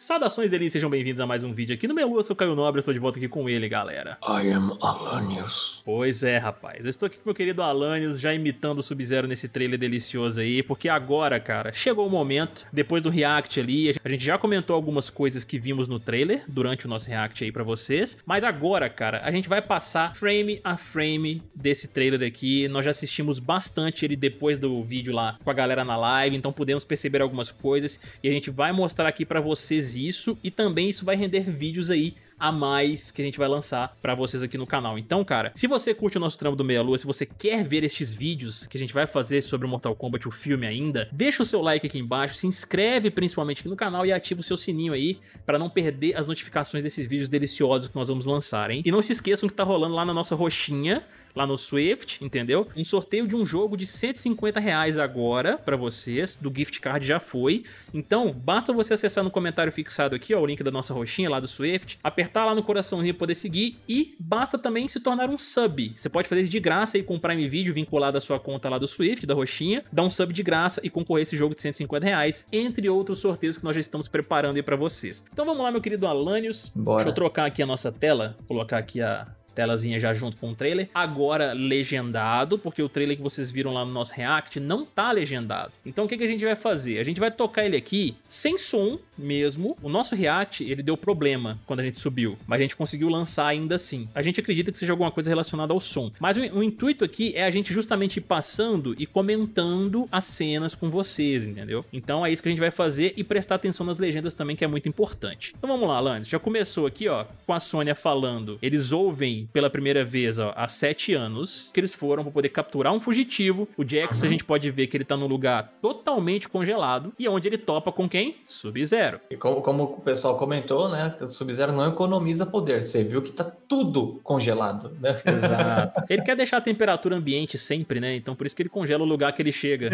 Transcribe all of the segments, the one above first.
Saudações delícias, sejam bem-vindos a mais um vídeo aqui no meu Lua, eu sou Caio Nobre, eu estou de volta aqui com ele, galera. I am Alanius. Pois é, rapaz, eu estou aqui com meu querido Alanius, já imitando o Sub-Zero nesse trailer delicioso aí, porque agora, cara, chegou o momento, depois do react ali, a gente já comentou algumas coisas que vimos no trailer, durante o nosso react aí pra vocês, mas agora, cara, a gente vai passar frame a frame desse trailer aqui, nós já assistimos bastante ele depois do vídeo lá com a galera na live, então podemos perceber algumas coisas, e a gente vai mostrar aqui pra vocês isso e também isso vai render vídeos aí a mais que a gente vai lançar para vocês aqui no canal. Então, cara, se você curte o nosso trampo do Meia Lua, se você quer ver estes vídeos que a gente vai fazer sobre o Mortal Kombat, o filme ainda, deixa o seu like aqui embaixo, se inscreve principalmente aqui no canal e ativa o seu sininho aí para não perder as notificações desses vídeos deliciosos que nós vamos lançar, hein? E não se esqueçam que tá rolando lá na nossa roxinha lá no Swift, entendeu? Um sorteio de um jogo de 150 reais agora para vocês, do gift card já foi. Então, basta você acessar no comentário fixado aqui, ó, o link da nossa roxinha lá do Swift, apertar lá no coraçãozinho poder seguir e basta também se tornar um sub. Você pode fazer isso de graça aí com o Prime Video vinculado à sua conta lá do Swift, da roxinha, dar um sub de graça e concorrer a esse jogo de 150 reais, entre outros sorteios que nós já estamos preparando aí para vocês. Então vamos lá, meu querido Alanios. Bora. Deixa eu trocar aqui a nossa tela, colocar aqui a telazinha já junto com o trailer. Agora legendado, porque o trailer que vocês viram lá no nosso React não tá legendado. Então o que, que a gente vai fazer? A gente vai tocar ele aqui sem som mesmo. O nosso React, ele deu problema quando a gente subiu, mas a gente conseguiu lançar ainda assim. A gente acredita que seja alguma coisa relacionada ao som. Mas o, o intuito aqui é a gente justamente ir passando e comentando as cenas com vocês, entendeu? Então é isso que a gente vai fazer e prestar atenção nas legendas também, que é muito importante. Então vamos lá, Landis. Já começou aqui, ó, com a Sônia falando. Eles ouvem pela primeira vez ó, há sete anos, que eles foram para poder capturar um fugitivo. O Jax, uhum. a gente pode ver que ele tá num lugar totalmente congelado e é onde ele topa com quem? Sub-Zero. E como, como, o pessoal comentou, né? Sub-Zero não economiza poder. Você viu que tá tudo congelado, né? Exato. ele quer deixar a temperatura ambiente sempre, né? Então por isso que ele congela o lugar que ele chega.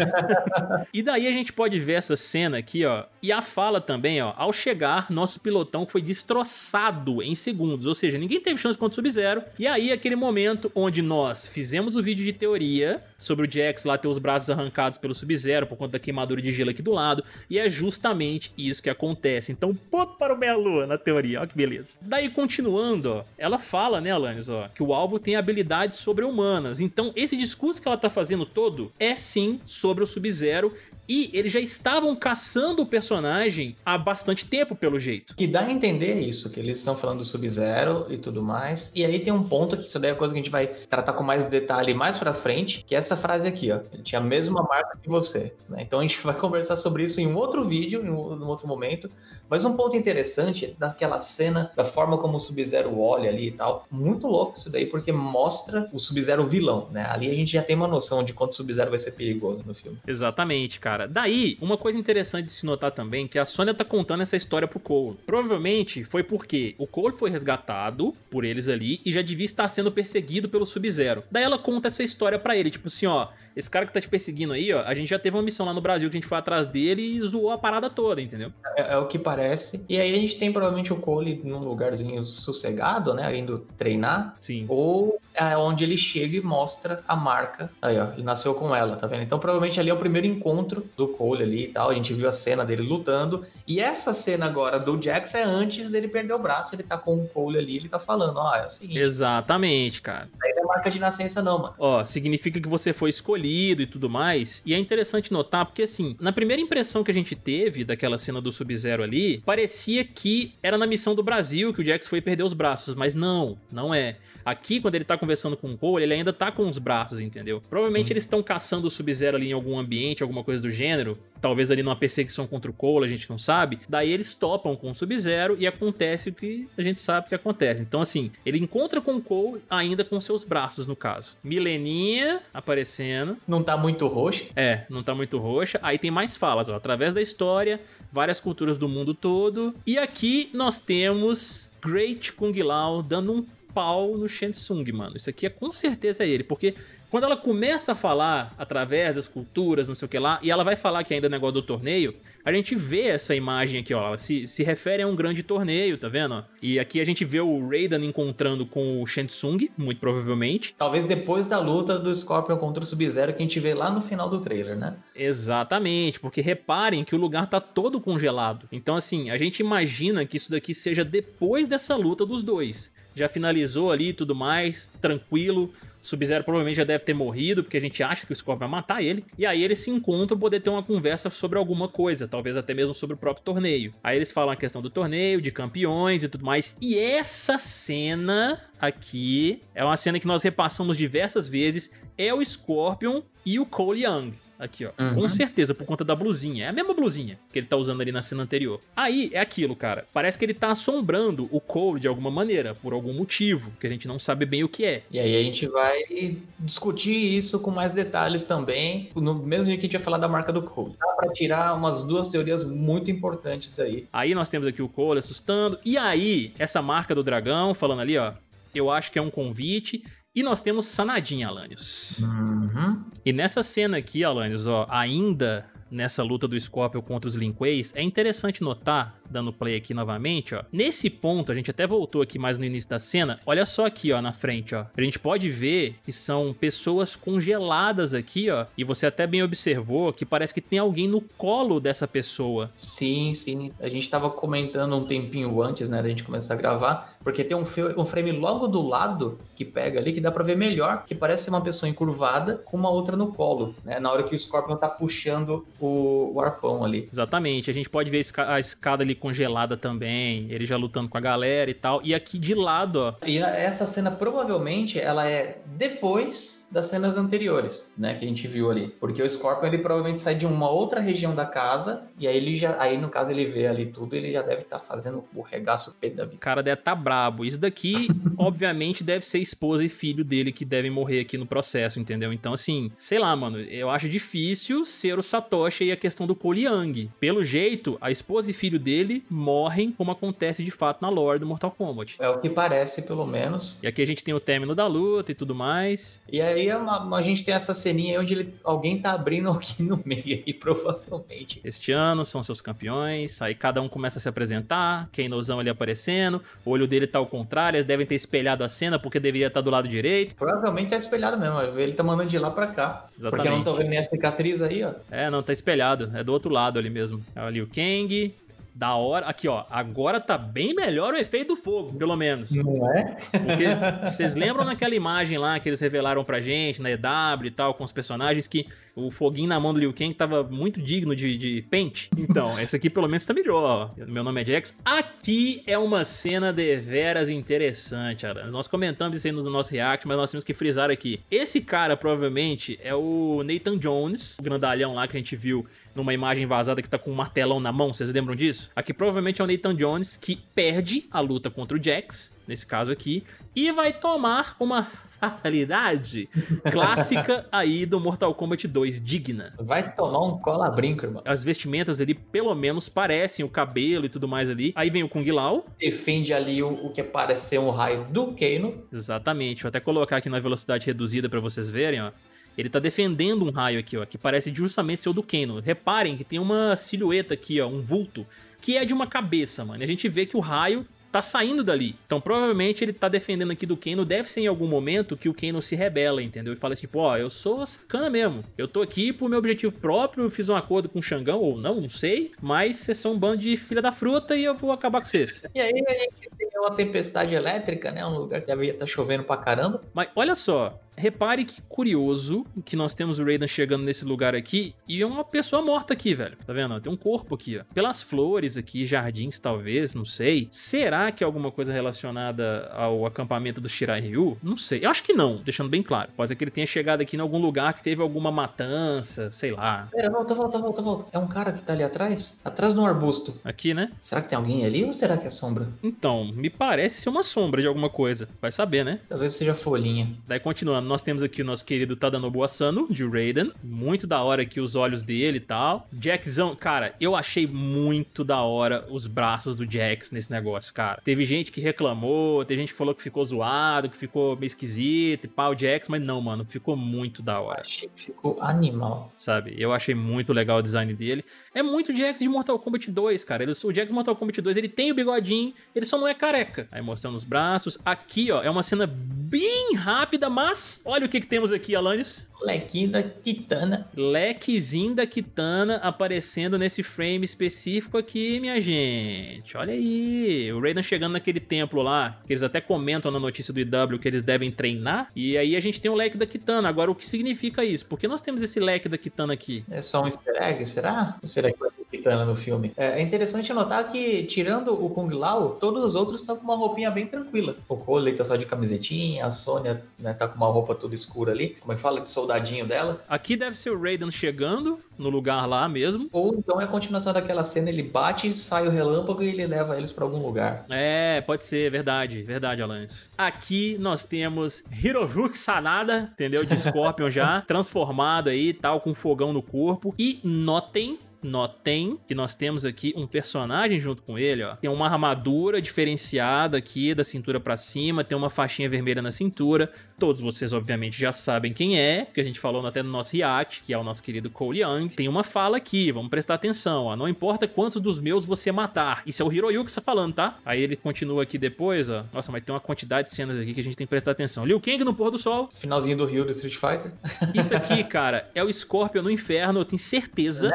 e daí a gente pode ver essa cena aqui, ó. E a fala também, ó. Ao chegar, nosso pilotão foi destroçado em segundos. Ou seja, ninguém teve chance contra o Sub-Zero. E aí, aquele momento onde nós fizemos o vídeo de teoria sobre o Jax lá ter os braços arrancados pelo Sub-Zero por conta da queimadura de gelo aqui do lado. E é justamente isso que acontece. Então, ponto para o Meia-Lua na teoria. Olha que beleza. Daí, continuando, ó, ela fala, né, Alanis, ó, que o alvo tem habilidades sobre-humanas. Então, esse discurso que ela tá fazendo todo é sim sobre o Sub-Zero e eles já estavam caçando o personagem há bastante tempo, pelo jeito. Que dá a entender isso, que eles estão falando do Sub-Zero e tudo mais. E aí tem um ponto que isso daí é coisa que a gente vai tratar com mais detalhe mais pra frente, que é essa frase aqui, ó. Ele tinha a mesma marca que você. Né? Então a gente vai conversar sobre isso em um outro vídeo, em um outro momento. Mas um ponto interessante é daquela cena, da forma como o Sub-Zero olha ali e tal. Muito louco isso daí, porque mostra o Sub-Zero vilão, né? Ali a gente já tem uma noção de quanto o Sub-Zero vai ser perigoso no filme. Exatamente, cara cara. Daí, uma coisa interessante de se notar também, que a Sônia tá contando essa história pro Cole. Provavelmente foi porque o Cole foi resgatado por eles ali e já devia estar sendo perseguido pelo Sub-Zero. Daí ela conta essa história para ele, tipo assim, ó, esse cara que tá te perseguindo aí, ó, a gente já teve uma missão lá no Brasil que a gente foi atrás dele e zoou a parada toda, entendeu? É, é o que parece. E aí a gente tem provavelmente o Cole num lugarzinho sossegado, né, indo treinar. Sim. Ou é onde ele chega e mostra a marca. Aí, ó, e nasceu com ela, tá vendo? Então provavelmente ali é o primeiro encontro do, Cole ali e tal. A gente viu a cena dele lutando. E essa cena agora do Jax é antes dele perder o braço. Ele tá com o Cole ali, ele tá falando, ó, é o seguinte. Exatamente, cara. Aí não é marca de nascença, não, mano. Ó, significa que você foi escolhido e tudo mais. E é interessante notar, porque assim, na primeira impressão que a gente teve daquela cena do Sub-Zero ali, parecia que era na missão do Brasil que o Jax foi perder os braços, mas não, não é. Aqui, quando ele tá conversando com o Cole, ele ainda tá com os braços, entendeu? Provavelmente hum. eles estão caçando o Sub-Zero ali em algum ambiente, alguma coisa do gênero. Talvez ali numa perseguição contra o Cole, a gente não sabe. Daí eles topam com o Sub-Zero e acontece o que a gente sabe que acontece. Então, assim, ele encontra com o Cole ainda com seus braços, no caso. Mileninha aparecendo. Não tá muito roxa. É, não tá muito roxa. Aí tem mais falas, ó. Através da história, várias culturas do mundo todo. E aqui nós temos Great Kung Lao dando um pau no Shensung, mano. Isso aqui é com certeza é ele, porque quando ela começa a falar através das culturas, não sei o que lá, e ela vai falar que ainda é negócio do torneio, a gente vê essa imagem aqui, ó. Ela se, se refere a um grande torneio, tá vendo? E aqui a gente vê o Raiden encontrando com o Shensung, muito provavelmente. Talvez depois da luta do Scorpion contra o Sub-Zero que a gente vê lá no final do trailer, né? Exatamente, porque reparem que o lugar tá todo congelado. Então, assim, a gente imagina que isso daqui seja depois dessa luta dos dois já finalizou ali tudo mais, tranquilo. Sub-Zero provavelmente já deve ter morrido, porque a gente acha que o Scorpion vai matar ele. E aí eles se encontram poder ter uma conversa sobre alguma coisa, talvez até mesmo sobre o próprio torneio. Aí eles falam a questão do torneio, de campeões e tudo mais. E essa cena aqui é uma cena que nós repassamos diversas vezes. É o Scorpion e o Cole Young. Aqui, ó. Uhum. Com certeza, por conta da blusinha. É a mesma blusinha que ele tá usando ali na cena anterior. Aí, é aquilo, cara. Parece que ele tá assombrando o Cole de alguma maneira, por algum motivo, que a gente não sabe bem o que é. E aí a gente vai vai discutir isso com mais detalhes também, no mesmo dia que a gente ia falar da marca do Cole. Dá para tirar umas duas teorias muito importantes aí. Aí nós temos aqui o Cole assustando, e aí essa marca do dragão falando ali, ó, eu acho que é um convite, e nós temos Sanadinha, Alanios. Uhum. E nessa cena aqui, Alanios, ó, ainda nessa luta do Scorpio contra os Linqueis, é interessante notar dando play aqui novamente, ó. Nesse ponto, a gente até voltou aqui mais no início da cena. Olha só aqui, ó, na frente, ó. A gente pode ver que são pessoas congeladas aqui, ó. E você até bem observou que parece que tem alguém no colo dessa pessoa. Sim, sim. A gente tava comentando um tempinho antes, né, da gente começar a gravar, porque tem um, um frame logo do lado que pega ali que dá para ver melhor, que parece ser uma pessoa encurvada com uma outra no colo, né? Na hora que o Scorpion tá puxando o, o arpão ali. Exatamente. A gente pode ver a escada ali congelada também, ele já lutando com a galera e tal. E aqui de lado, ó. E essa cena provavelmente ela é depois das cenas anteriores, né, que a gente viu ali, porque o Scorpion ele provavelmente sai de uma outra região da casa e aí ele já, aí no caso ele vê ali tudo, ele já deve estar tá fazendo o regaço pé O cara deve estar tá brabo. Isso daqui, obviamente, deve ser esposa e filho dele que devem morrer aqui no processo, entendeu? Então assim, sei lá, mano, eu acho difícil ser o Satoshi e a questão do Koliang. Pelo jeito, a esposa e filho dele dele morrem, como acontece de fato na lore do Mortal Kombat. É o que parece, pelo menos. E aqui a gente tem o término da luta e tudo mais. E aí é a, a gente tem essa ceninha onde ele, alguém tá abrindo aqui no meio aí, provavelmente. Este ano são seus campeões, aí cada um começa a se apresentar, Kenozão ali aparecendo, o olho dele tá ao contrário, eles devem ter espelhado a cena porque deveria estar tá do lado direito. Provavelmente tá espelhado mesmo, é, ele tá mandando de lá pra cá. Exatamente. Porque eu não tô vendo minha cicatriz aí, ó. É, não, tá espelhado, é do outro lado ali mesmo. É ali o Kang, da hora. Aqui, ó. Agora tá bem melhor o efeito do fogo, pelo menos. Não é? Porque vocês lembram naquela imagem lá que eles revelaram pra gente, na EW e tal, com os personagens, que o foguinho na mão do Liu Kang tava muito digno de, de pente? Então, esse aqui pelo menos tá melhor. Meu nome é Jax. Aqui é uma cena deveras interessante, cara. Nós comentamos isso aí no nosso react, mas nós temos que frisar aqui. Esse cara provavelmente é o Nathan Jones, o grandalhão lá que a gente viu numa imagem vazada que tá com um martelão na mão, vocês lembram disso? Aqui provavelmente é o Nathan Jones que perde a luta contra o Jax, nesse caso aqui, e vai tomar uma fatalidade clássica aí do Mortal Kombat 2, digna. Vai tomar um cola-brinco, irmão. As vestimentas ali, pelo menos, parecem o cabelo e tudo mais ali. Aí vem o Kung Lao. Defende ali o, o que é parece ser um raio do Kano. Exatamente. Vou até colocar aqui na velocidade reduzida para vocês verem, ó. Ele tá defendendo um raio aqui, ó, que parece justamente ser o do Kano. Reparem que tem uma silhueta aqui, ó, um vulto, que é de uma cabeça, mano. E a gente vê que o raio tá saindo dali. Então provavelmente ele tá defendendo aqui do Kano. Deve ser em algum momento que o Kano se rebela, entendeu? E fala assim, tipo, ó, eu sou sacana mesmo. Eu tô aqui pro meu objetivo próprio, fiz um acordo com o Xangão, ou não, não sei. Mas vocês são um bando de filha da fruta e eu vou acabar com vocês. E aí a gente tem é uma tempestade elétrica, né? Um lugar que havia estar tá chovendo pra caramba. Mas olha só, repare que curioso que nós temos o Raiden chegando nesse lugar aqui e é uma pessoa morta aqui, velho. Tá vendo? Tem um corpo aqui, ó. Pelas flores aqui, jardins talvez, não sei. Será que é alguma coisa relacionada ao acampamento do Shirai Ryu? Não sei. Eu acho que não, deixando bem claro. Pode ser que ele tenha chegado aqui em algum lugar que teve alguma matança, sei lá. Pera, volta, volta, volta, volta. É um cara que tá ali atrás? Atrás de um arbusto. Aqui, né? Será que tem alguém ali ou será que é sombra? Então, me parece ser uma sombra de alguma coisa. Vai saber, né? Talvez seja folhinha. Daí continuando, nós temos aqui o nosso querido Tadanobu Asano, de Raiden. Muito da hora aqui os olhos dele e tal. Jackzão, cara, eu achei muito da hora os braços do Jax nesse negócio, cara. Teve gente que reclamou, teve gente que falou que ficou zoado, que ficou meio esquisito e pau, Jax, mas não, mano, ficou muito da hora. Achei ficou animal. Sabe? Eu achei muito legal o design dele. É muito Jax de Mortal Kombat 2, cara. Ele, o Jax de Mortal Kombat 2, ele tem o bigodinho, ele só não é cara careca. Aí mostrando os braços. Aqui, ó, é uma cena bem rápida, mas olha o que, que temos aqui, Alanis. Lequinho da Kitana. Lequezinho da Kitana aparecendo nesse frame específico aqui, minha gente. Olha aí. O Raiden chegando naquele templo lá, que eles até comentam na notícia do IW que eles devem treinar. E aí a gente tem o leque da Kitana. Agora, o que significa isso? Por que nós temos esse leque da Kitana aqui? É só um easter egg, será? Ou será que vai ter Kitana no filme? É, é interessante notar que, tirando o Kung Lao, todos os outros tá com uma roupinha bem tranquila. O Cole tá só de camisetinha, a Sônia né, tá com uma roupa toda escura ali. Como é que fala? De soldadinho dela. Aqui deve ser o Raiden chegando no lugar lá mesmo. Ou então é a continuação daquela cena, ele bate, sai o relâmpago e ele leva eles para algum lugar. É, pode ser, verdade, verdade, Alanis. Aqui nós temos Hirojuki Sanada, entendeu? De Scorpion já, transformado aí tal, com fogão no corpo. E notem Notem que nós temos aqui um personagem junto com ele, ó. Tem uma armadura diferenciada aqui da cintura para cima, tem uma faixinha vermelha na cintura. Todos vocês obviamente já sabem quem é, porque a gente falou até no nosso react, que é o nosso querido Cole Young. Tem uma fala aqui, vamos prestar atenção, ó. Não importa quantos dos meus você matar. Isso é o Hiroyuki tá falando, tá? Aí ele continua aqui depois, ó. Nossa, mas tem uma quantidade de cenas aqui que a gente tem que prestar atenção. Liu Kang no pôr do sol. Finalzinho do Rio do Street Fighter. Isso aqui, cara, é o Scorpion no inferno, eu tenho certeza.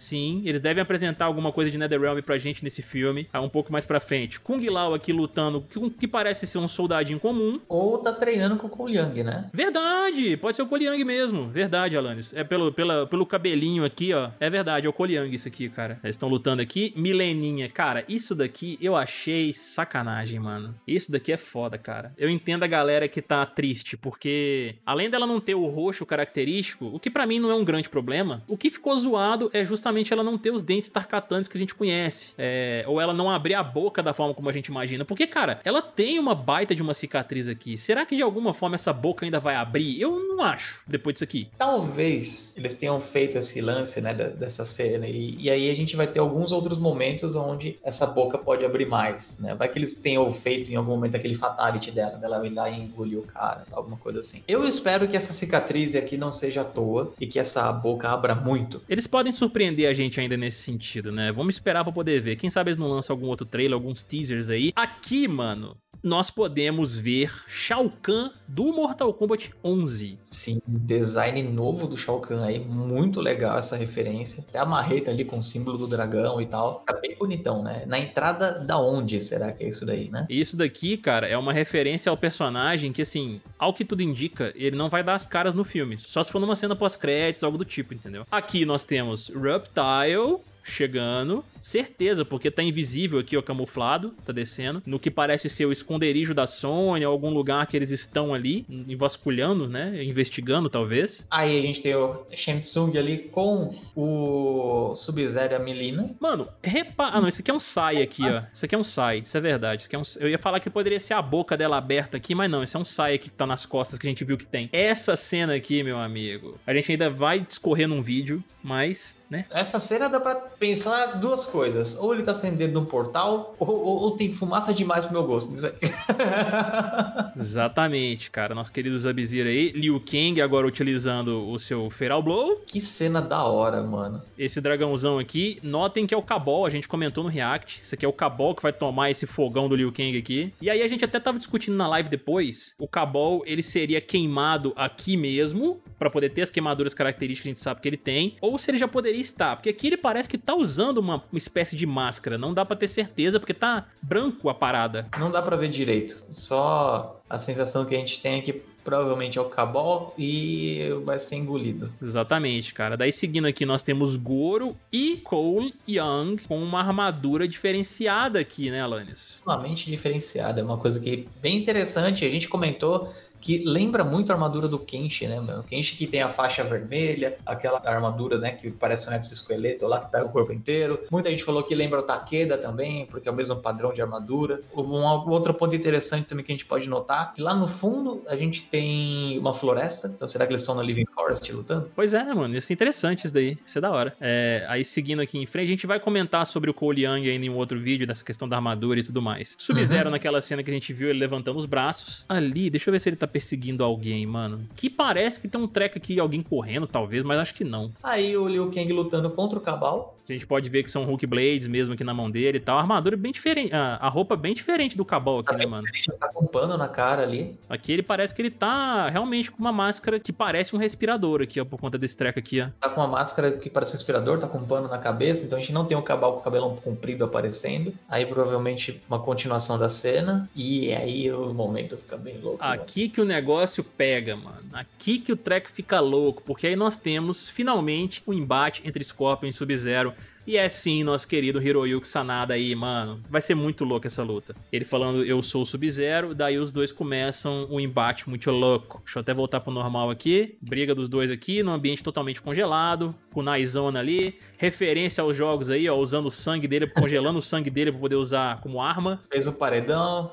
Sim, eles devem apresentar alguma coisa de Netherrealm pra gente nesse filme, ah, um pouco mais pra frente. Kung Lao aqui lutando, com que parece ser um soldadinho comum. Ou tá treinando com o Cole Liang, né? Verdade! Pode ser o Cole Liang mesmo. Verdade, Alanis. É pelo, pela, pelo cabelinho aqui, ó. É verdade, é o Cole Liang isso aqui, cara. Eles estão lutando aqui. Mileninha, cara, isso daqui eu achei sacanagem, mano. Isso daqui é foda, cara. Eu entendo a galera que tá triste, porque além dela não ter o roxo característico, o que para mim não é um grande problema, o que ficou zoado é justamente justamente ela não ter os dentes tarcatantes que a gente conhece. É, ou ela não abrir a boca da forma como a gente imagina. Porque, cara, ela tem uma baita de uma cicatriz aqui. Será que de alguma forma essa boca ainda vai abrir? Eu não acho, depois disso aqui. Talvez eles tenham feito esse lance, né, dessa cena. E, e aí a gente vai ter alguns outros momentos onde essa boca pode abrir mais, né? Vai que eles tenham feito em algum momento aquele fatality dela, dela ir lá e engolir o cara, alguma coisa assim. Eu espero que essa cicatriz aqui não seja à toa e que essa boca abra muito. Eles podem surpreender surpreender a gente ainda nesse sentido, né? Vamos esperar pra poder ver. Quem sabe eles não lançam algum outro trailer, alguns teasers aí. Aqui, mano, nós podemos ver Shao Kahn do Mortal Kombat 11. Sim, design novo do Shao Kahn aí, muito legal essa referência. Até a marreta ali com o símbolo do dragão e tal. Tá bem bonitão, né? Na entrada da onde será que é isso daí, né? Isso daqui, cara, é uma referência ao personagem que, assim, ao que tudo indica, ele não vai dar as caras no filme. Só se for numa cena pós-créditos, algo do tipo, entendeu? Aqui nós temos Reptile, chegando. Certeza, porque tá invisível aqui, ó, camuflado, tá descendo. No que parece ser o esconderijo da Sony, algum lugar que eles estão ali, vasculhando, né? Investigando, talvez. Aí a gente tem o Shensung ali com o Sub-Zero e a Melina. Mano, repara. Ah, não, isso aqui é um sai aqui, ó. Isso aqui é um sai, isso é verdade. Isso aqui é um... Eu ia falar que poderia ser a boca dela aberta aqui, mas não, esse é um sai aqui que tá nas costas que a gente viu que tem. Essa cena aqui, meu amigo, a gente ainda vai discorrer num vídeo, mas né? Essa cena dá pra pensar duas coisas. Ou ele tá acendendo num um portal, ou, ou, ou tem fumaça demais pro meu gosto. Exatamente, cara. Nosso querido Zabizir aí, Liu Kang agora utilizando o seu Feral Blow. Que cena da hora, mano. Esse dragãozão aqui, notem que é o Cabol, a gente comentou no React. Isso aqui é o Cabol que vai tomar esse fogão do Liu Kang aqui. E aí a gente até tava discutindo na live depois, o Cabol, ele seria queimado aqui mesmo, para poder ter as queimaduras características que a gente sabe que ele tem, ou se ele já poderia está Porque aqui ele parece que tá usando uma espécie de máscara. Não dá para ter certeza, porque tá branco a parada. Não dá para ver direito. Só a sensação que a gente tem é que provavelmente é o Cabal e vai ser engolido. Exatamente, cara. Daí seguindo aqui nós temos Goro e Cole Young com uma armadura diferenciada aqui, né, Alanis? Uma mente diferenciada, é uma coisa que é bem interessante, a gente comentou que lembra muito a armadura do Kenshi, né, mano? O Kenshi que tem a faixa vermelha, aquela armadura, né, que parece um exoesqueleto lá, que pega o corpo inteiro. Muita gente falou que lembra o Takeda também, porque é o mesmo padrão de armadura. Um outro ponto interessante também que a gente pode notar, que lá no fundo a gente tem uma floresta, então será que eles estão na Living Forest lutando? Pois é, né, mano? Isso é interessante isso daí, isso é da hora. É, aí seguindo aqui em frente, a gente vai comentar sobre o Cole Young ainda em um outro vídeo, nessa questão da armadura e tudo mais. Sub-Zero uhum. naquela cena que a gente viu ele levantando os braços. Ali, deixa eu ver se ele tá perseguindo alguém, mano. Que parece que tem um treco aqui, alguém correndo, talvez, mas acho que não. Aí o Liu Kang lutando contra o Cabal. A gente pode ver que são Hulk Blades mesmo aqui na mão dele e tal. A armadura bem diferente. A roupa bem diferente do Cabal aqui, tá né, mano? Tá com um pano na cara ali. Aqui ele parece que ele tá realmente com uma máscara que parece um respirador aqui, ó, por conta desse treco aqui, ó. Tá com uma máscara que parece um respirador, tá com um pano na cabeça, então a gente não tem o Cabal com o cabelão comprido aparecendo. Aí provavelmente uma continuação da cena. E aí o momento fica bem louco. Né? Aqui mano. que o negócio pega, mano. Aqui que o treco fica louco, porque aí nós temos finalmente o um embate entre Scorpion e Sub-Zero e é sim, nosso querido Hiroyuki Sanada aí, mano. Vai ser muito louca essa luta. Ele falando, eu sou o Sub-Zero, daí os dois começam um embate muito louco. Deixa eu até voltar pro normal aqui. Briga dos dois aqui, num ambiente totalmente congelado, com o Naizona ali. Referência aos jogos aí, ó, usando o sangue dele, congelando o sangue dele pra poder usar como arma. Fez o paredão,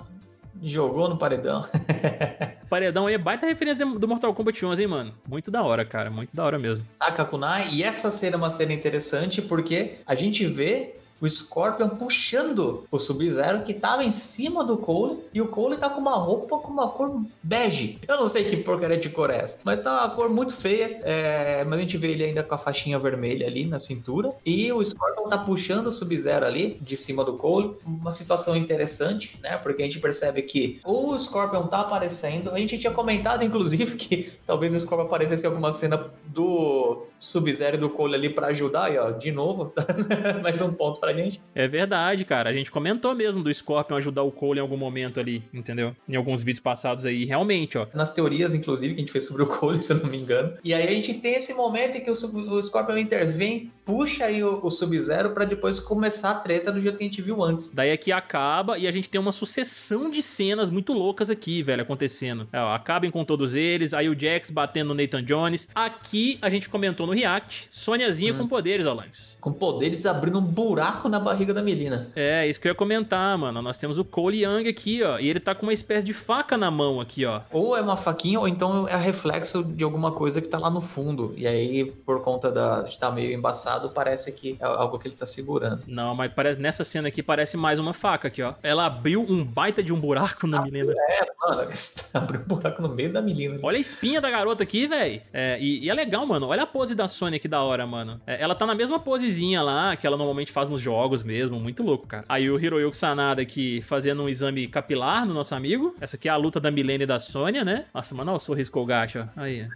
jogou no paredão. Paredão aí é baita referência do Mortal Kombat 11, hein, mano? Muito da hora, cara. Muito da hora mesmo. Saca, Kunai? E essa cena é uma cena interessante porque a gente vê o Scorpion puxando o Sub-Zero que tava em cima do Cole e o Cole tá com uma roupa com uma cor bege. Eu não sei que porcaria de cor é essa, mas tá uma cor muito feia. É, mas a gente vê ele ainda com a faixinha vermelha ali na cintura e o Scorpion tá puxando o Sub-Zero ali de cima do Cole. Uma situação interessante, né? Porque a gente percebe que o Scorpion tá aparecendo. A gente tinha comentado, inclusive, que talvez o Scorpion aparecesse em alguma cena do Sub-Zero e do Cole ali para ajudar. E ó, de novo, mais um ponto pra pra gente. É verdade, cara. A gente comentou mesmo do Scorpion ajudar o Cole em algum momento ali, entendeu? Em alguns vídeos passados aí, realmente, ó. Nas teorias, inclusive, que a gente fez sobre o Cole, se eu não me engano. E aí a gente tem esse momento em que o, o Scorpion intervém, puxa aí o, o Sub-Zero pra depois começar a treta do jeito que a gente viu antes. Daí aqui é acaba e a gente tem uma sucessão de cenas muito loucas aqui, velho, acontecendo. É, ó, acabem com todos eles, aí o Jax batendo no Nathan Jones. Aqui a gente comentou no React, Soniazinha hum. com poderes, Alanis. Com poderes abrindo um buraco buraco na barriga da menina. É, isso que eu ia comentar, mano. Nós temos o Cole Young aqui, ó. E ele tá com uma espécie de faca na mão aqui, ó. Ou é uma faquinha, ou então é reflexo de alguma coisa que tá lá no fundo. E aí, por conta da, de estar tá meio embaçado, parece que é algo que ele tá segurando. Não, mas parece nessa cena aqui parece mais uma faca aqui, ó. Ela abriu um baita de um buraco na abriu, menina. É, mano. Abriu um buraco no meio da menina. Olha a espinha da garota aqui, velho. É, e, e, é legal, mano. Olha a pose da Sony que da hora, mano. É, ela tá na mesma posezinha lá que ela normalmente faz nos jogos mesmo, muito louco, cara. Aí o Hiroyuki Sanada aqui fazendo um exame capilar no nosso amigo. Essa aqui é a luta da Milene e da Sônia, né? Nossa, mano, olha o sorriso gacho. aí.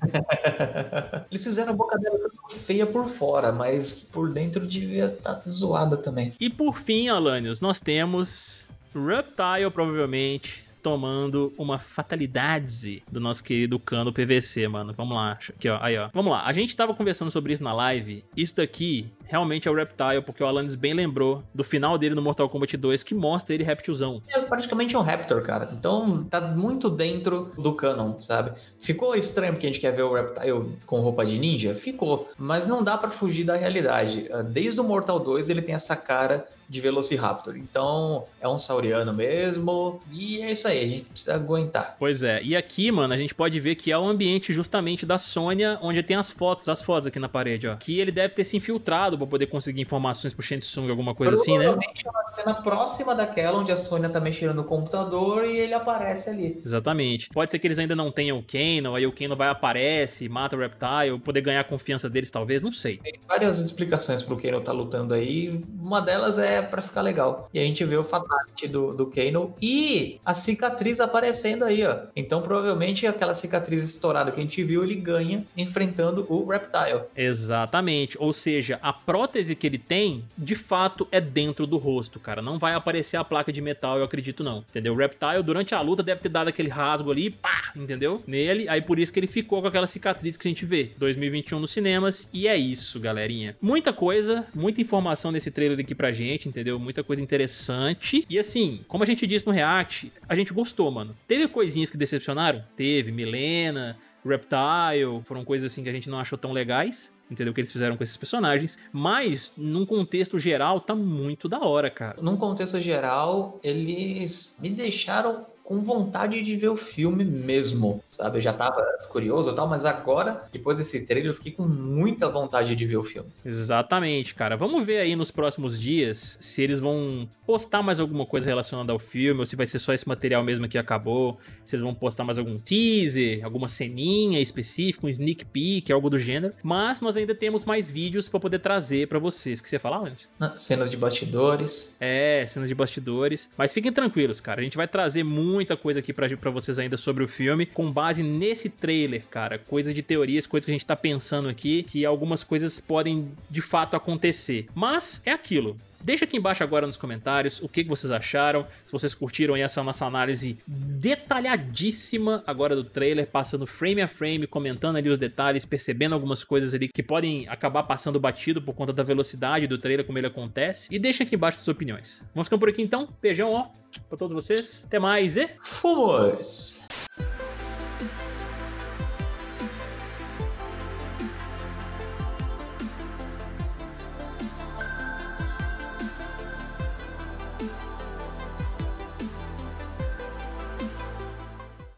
Eles fizeram a boca dela feia por fora, mas por dentro devia estar tá zoada também. E por fim, Alanios, nós temos Reptile, provavelmente, tomando uma fatalidade do nosso querido cano PVC, mano. Vamos lá, aqui, ó. Aí, ó. Vamos lá. A gente tava conversando sobre isso na live. Isso daqui realmente é o Reptile, porque o Alanis bem lembrou do final dele no Mortal Kombat 2, que mostra ele reptilzão. É praticamente um Raptor, cara. Então tá muito dentro do canon, sabe? Ficou estranho porque a gente quer ver o Reptile com roupa de ninja? Ficou. Mas não dá para fugir da realidade. Ah, desde o Mortal 2 ele tem essa cara de Velociraptor. Então, é um sauriano mesmo. E é isso aí, a gente precisa aguentar. Pois é. E aqui, mano, a gente pode ver que é o ambiente justamente da Sônia, onde tem as fotos, as fotos aqui na parede, ó. Que ele deve ter se infiltrado pra poder conseguir informações pro Shensung, alguma coisa assim, né? Provavelmente é uma cena próxima daquela onde a Sônia tá mexendo no computador e ele aparece ali. Exatamente. Pode ser que eles ainda não tenham o Kano, aí o Kano vai, aparece, mata o Reptile, poder ganhar a confiança deles, talvez, não sei. Tem várias explicações pro Kano tá lutando aí, uma delas é pra ficar legal. E a gente vê o fatality do, do Kano e a cicatriz aparecendo aí, ó. Então, provavelmente, aquela cicatriz estourada que a gente viu, ele ganha enfrentando o Reptile. Exatamente. Ou seja, a prótese que ele tem, de fato, é dentro do rosto, cara. Não vai aparecer a placa de metal, eu acredito não. Entendeu? O Reptile, durante a luta, deve ter dado aquele rasgo ali, pá, entendeu? Nele, aí por isso que ele ficou com aquela cicatriz que a gente vê. 2021 nos cinemas, e é isso, galerinha. Muita coisa, muita informação nesse trailer aqui pra gente, entendeu? Muita coisa interessante. E assim, como a gente disse no React, a gente gostou, mano. Teve coisinhas que decepcionaram? Teve, Milena... Reptile, foram coisas assim que a gente não achou tão legais entendeu? O que eles fizeram com esses personagens. Mas, num contexto geral, tá muito da hora, cara. Num contexto geral, eles me deixaram com vontade de ver o filme mesmo, sabe? Eu já tava curioso e tal, mas agora, depois desse trailer, eu fiquei com muita vontade de ver o filme. Exatamente, cara. Vamos ver aí nos próximos dias se eles vão postar mais alguma coisa relacionada ao filme, ou se vai ser só esse material mesmo que acabou, se eles vão postar mais algum teaser, alguma ceninha específica, um sneak peek, algo do gênero. Mas nós ainda temos mais vídeos para poder trazer para vocês. O que você ia falar, ah, Cenas de bastidores. É, cenas de bastidores. Mas fiquem tranquilos, cara. A gente vai trazer muito muita coisa aqui para vocês ainda sobre o filme, com base nesse trailer, cara. coisas de teorias, coisas que a gente tá pensando aqui, que algumas coisas podem de fato acontecer. Mas é aquilo. Deixa aqui embaixo agora nos comentários o que vocês acharam, se vocês curtiram essa nossa análise detalhadíssima agora do trailer, passando frame a frame, comentando ali os detalhes, percebendo algumas coisas ali que podem acabar passando batido por conta da velocidade do trailer, como ele acontece. E deixa aqui embaixo suas opiniões. Vamos ficando por aqui então. Beijão, ó, pra todos vocês. Até mais e... Fomos!